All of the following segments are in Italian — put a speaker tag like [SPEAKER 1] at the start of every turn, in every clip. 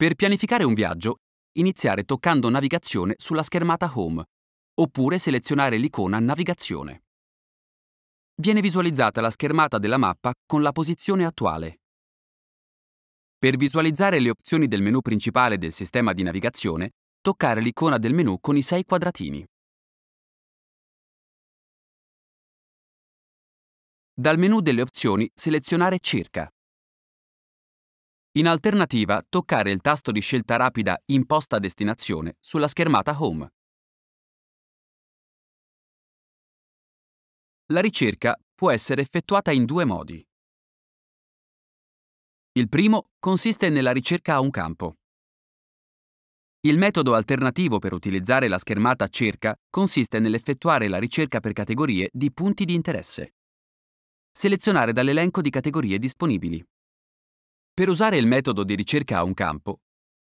[SPEAKER 1] Per pianificare un viaggio, iniziare toccando Navigazione sulla schermata Home, oppure selezionare l'icona Navigazione. Viene visualizzata la schermata della mappa con la posizione attuale. Per visualizzare le opzioni del menu principale del sistema di navigazione, toccare l'icona del menu con i sei quadratini. Dal menu delle opzioni selezionare Circa. In alternativa, toccare il tasto di scelta rapida Imposta
[SPEAKER 2] destinazione sulla schermata Home. La ricerca può essere effettuata in due modi.
[SPEAKER 1] Il primo consiste nella ricerca a un campo. Il metodo alternativo per utilizzare la schermata Cerca consiste nell'effettuare la ricerca per categorie di punti di interesse. Selezionare dall'elenco di categorie disponibili. Per usare il metodo di ricerca a un campo,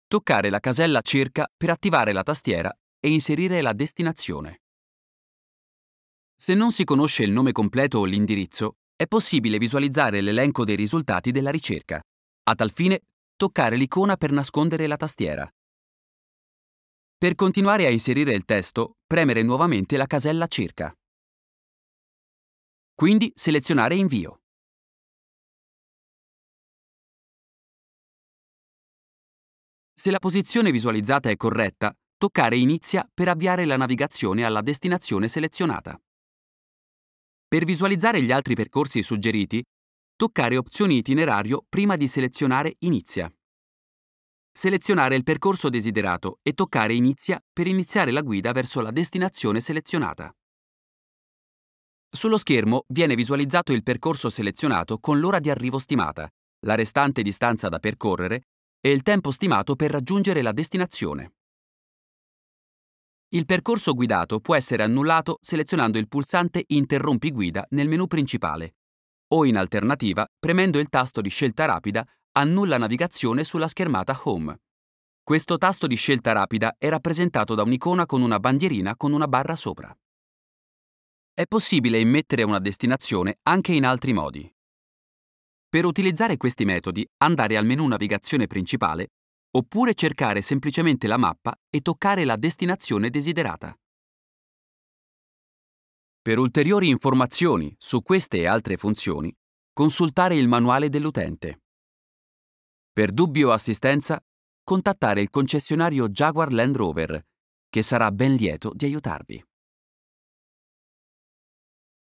[SPEAKER 1] toccare la casella Cerca per attivare la tastiera e inserire la destinazione. Se non si conosce il nome completo o l'indirizzo, è possibile visualizzare l'elenco dei risultati della ricerca. A tal fine, toccare l'icona per nascondere la tastiera. Per continuare a inserire il testo, premere nuovamente la casella Cerca.
[SPEAKER 2] Quindi selezionare Invio.
[SPEAKER 1] Se la posizione visualizzata è corretta, toccare Inizia per avviare la navigazione alla destinazione selezionata. Per visualizzare gli altri percorsi suggeriti, toccare Opzioni itinerario prima di selezionare Inizia. Selezionare il percorso desiderato e toccare Inizia per iniziare la guida verso la destinazione selezionata. Sullo schermo viene visualizzato il percorso selezionato con l'ora di arrivo stimata, la restante distanza da percorrere e il tempo stimato per raggiungere la destinazione. Il percorso guidato può essere annullato selezionando il pulsante Interrompi guida nel menu principale o in alternativa premendo il tasto di scelta rapida Annulla navigazione sulla schermata Home. Questo tasto di scelta rapida è rappresentato da un'icona con una bandierina con una barra sopra. È possibile immettere una destinazione anche in altri modi. Per utilizzare questi metodi, andare al menu Navigazione principale oppure cercare semplicemente la mappa e toccare la destinazione desiderata. Per ulteriori informazioni su queste e altre funzioni, consultare il manuale dell'utente. Per dubbio o assistenza, contattare il concessionario Jaguar Land Rover, che sarà ben lieto di aiutarvi.